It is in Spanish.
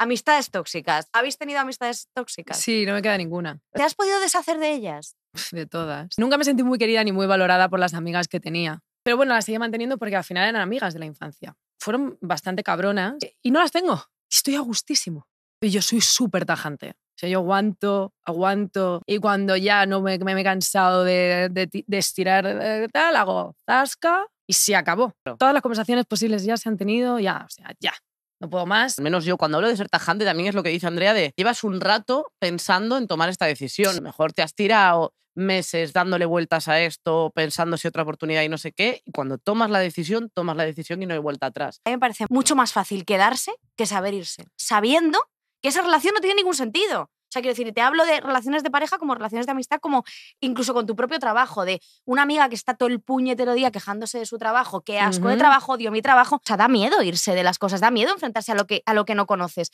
Amistades tóxicas. ¿Habéis tenido amistades tóxicas? Sí, no me queda ninguna. ¿Te has podido deshacer de ellas? De todas. Nunca me sentí muy querida ni muy valorada por las amigas que tenía. Pero bueno, las seguía manteniendo porque al final eran amigas de la infancia. Fueron bastante cabronas y no las tengo. Estoy a gustísimo. Y yo soy súper tajante. O sea, yo aguanto, aguanto. Y cuando ya no me, me, he cansado de, de, estirar eh, tal, hago tasca y se acabó. Todas las conversaciones posibles ya se han tenido, ya, o sea, ya no puedo más. Al menos yo cuando hablo de ser tajante también es lo que dice Andrea de llevas un rato pensando en tomar esta decisión. Mejor te has tirado meses dándole vueltas a esto, pensando si otra oportunidad y no sé qué. Y cuando tomas la decisión, tomas la decisión y no hay vuelta atrás. A mí me parece mucho más fácil quedarse que saber irse, sabiendo que esa relación no tiene ningún sentido. O sea, quiero decir, te hablo de relaciones de pareja como relaciones de amistad, como incluso con tu propio trabajo, de una amiga que está todo el puñetero día quejándose de su trabajo, que asco de trabajo, odio mi trabajo. O sea, da miedo irse de las cosas, da miedo enfrentarse a lo que, a lo que no conoces.